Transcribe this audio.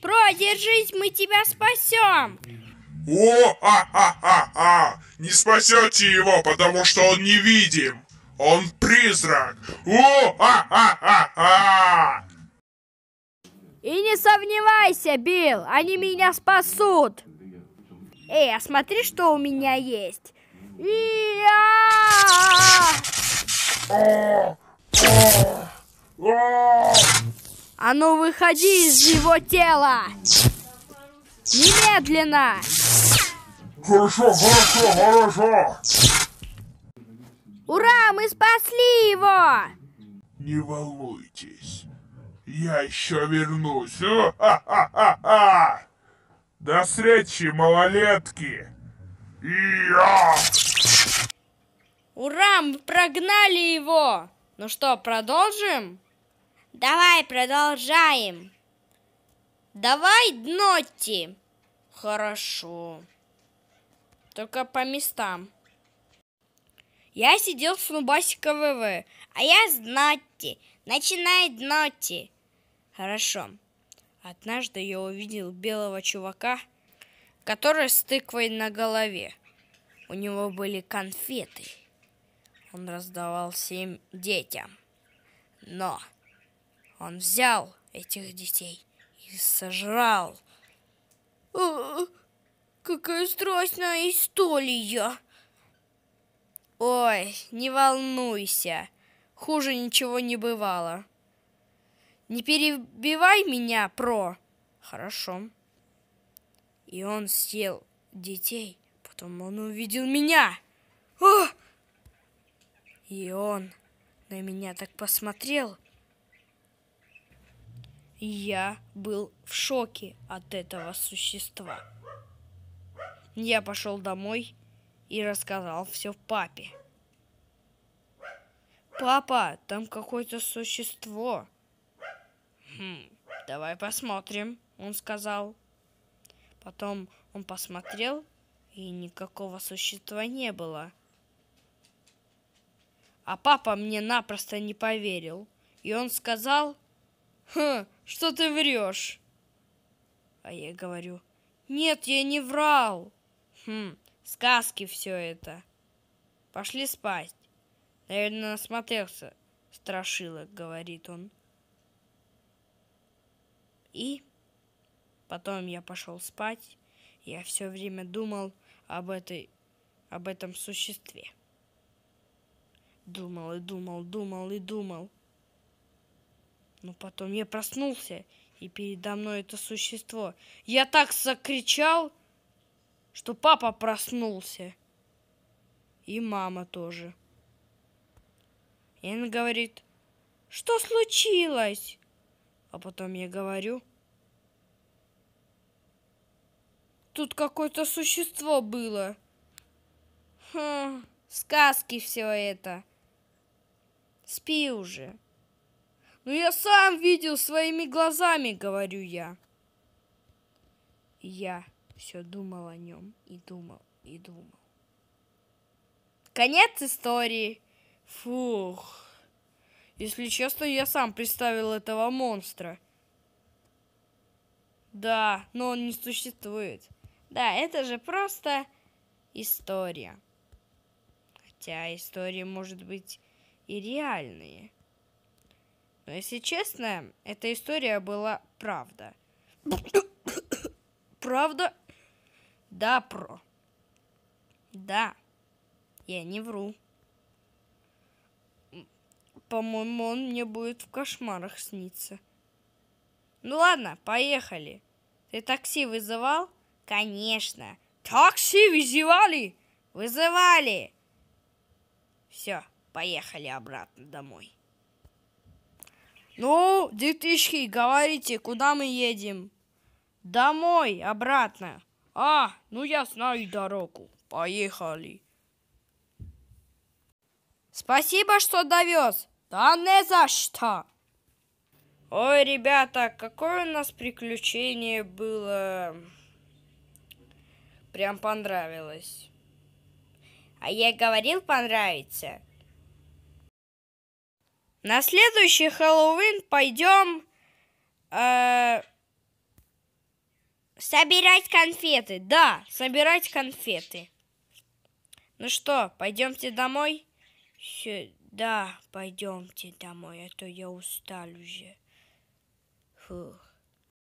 Про, держись, мы тебя спасем. О, а, а, а, а! Не спасете его, потому что он невидим. Он призрак. О, а, а, а, а! И не сомневайся, Билл, они меня спасут. Эй, а смотри, что у меня есть. И-я! А ну выходи из его тела! Немедленно! Хорошо, хорошо, хорошо! Ура, мы спасли его! Не волнуйтесь, я еще вернусь. О-ха-ха-ха! До встречи, малолетки! Я! Ура, мы прогнали его! Ну что, продолжим? Давай продолжаем. Давай, дноти. Хорошо. Только по местам. Я сидел с Нубасика ВВ, а я с Нотти. Начинает Нотти. Хорошо. Однажды я увидел белого чувака, который с тыквой на голове. У него были конфеты. Он раздавал всем детям. Но он взял этих детей и сожрал. А, какая страшная история! Ой, не волнуйся, хуже ничего не бывало. Не перебивай меня, про. Хорошо. И он съел детей, потом он увидел меня. О! А! И он на меня так посмотрел, я был в шоке от этого существа. Я пошел домой и рассказал все папе. Папа, там какое-то существо. Хм, давай посмотрим, он сказал. Потом он посмотрел, и никакого существа не было. А папа мне напросто не поверил. И он сказал, «Хм, что ты врешь?» А я говорю, «Нет, я не врал!» «Хм, сказки все это!» «Пошли спать!» «Наверное, насмотрелся!» «Страшилок», — говорит он. И потом я пошел спать. Я все время думал об этой, об этом существе. Думал и думал, думал и думал. Но ну, потом я проснулся, и передо мной это существо. Я так закричал, что папа проснулся. И мама тоже. И она говорит, что случилось? А потом я говорю, тут какое-то существо было. Хм, сказки все это. Спи уже. Ну я сам видел своими глазами, говорю я. я все думал о нем и думал, и думал. Конец истории. Фух. Если честно, я сам представил этого монстра. Да, но он не существует. Да, это же просто история. Хотя истории, может быть, и реальные. Но если честно, эта история была правда. правда? Да, про. Да. Я не вру. По-моему, он мне будет в кошмарах сниться. Ну ладно, поехали. Ты такси вызывал? Конечно. Такси вызывали? Вызывали. Все, поехали обратно домой. Ну, детишки, говорите, куда мы едем? Домой, обратно. А, ну я знаю дорогу. Поехали. Спасибо, что довез. Да не за что. Ой, ребята, какое у нас приключение было. Прям понравилось. А я говорил понравится. На следующий Хэллоуин пойдем э, собирать конфеты. Да, собирать конфеты. Ну что, пойдемте домой? Да, пойдемте домой, а то я устал уже. Фух.